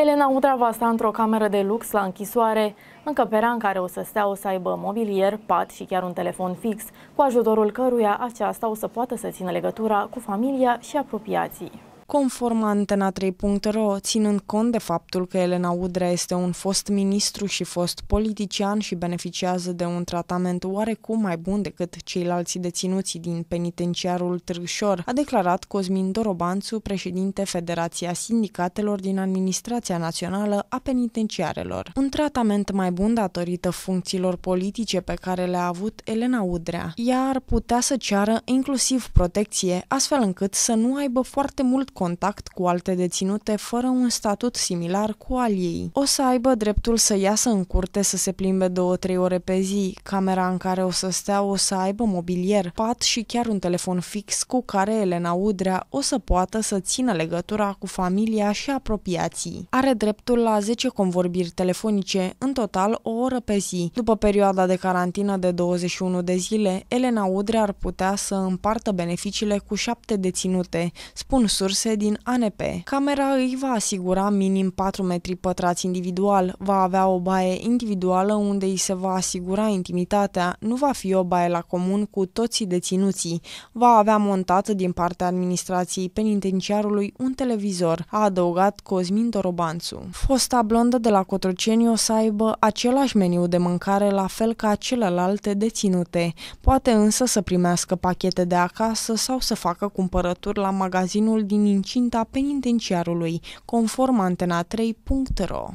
Elena va sta într-o cameră de lux la închisoare, încăperea în care o să stea o să aibă mobilier, pat și chiar un telefon fix, cu ajutorul căruia aceasta o să poată să țină legătura cu familia și apropiații. Conform Antena 3.ro, ținând cont de faptul că Elena Udrea este un fost ministru și fost politician și beneficiază de un tratament oarecum mai bun decât ceilalți deținuții din penitenciarul Târșor, a declarat Cosmin Dorobanțu, președinte Federația Sindicatelor din Administrația Națională a Penitenciarelor. Un tratament mai bun datorită funcțiilor politice pe care le-a avut Elena Udrea. Ea ar putea să ceară inclusiv protecție, astfel încât să nu aibă foarte mult contact cu alte deținute fără un statut similar cu al ei. O să aibă dreptul să iasă în curte să se plimbe 2-3 ore pe zi, camera în care o să stea o să aibă mobilier, pat și chiar un telefon fix cu care Elena Udrea o să poată să țină legătura cu familia și apropiații. Are dreptul la 10 convorbiri telefonice, în total o oră pe zi. După perioada de carantină de 21 de zile, Elena Udrea ar putea să împartă beneficiile cu șapte deținute, spun surse produse din ANP. Camera îi va asigura minim 4 metri pătrați individual, va avea o baie individuală unde îi se va asigura intimitatea, nu va fi o baie la comun cu toți deținuții, va avea montat din partea administrației penitenciarului un televizor, a adăugat Cosmin Dorobanțu. Fosta blondă de la Cotroceni o să aibă același meniu de mâncare la fel ca celelalte deținute, poate însă să primească pachete de acasă sau să facă cumpărături la magazinul din incinta penitenciarului, conform antena3.ro.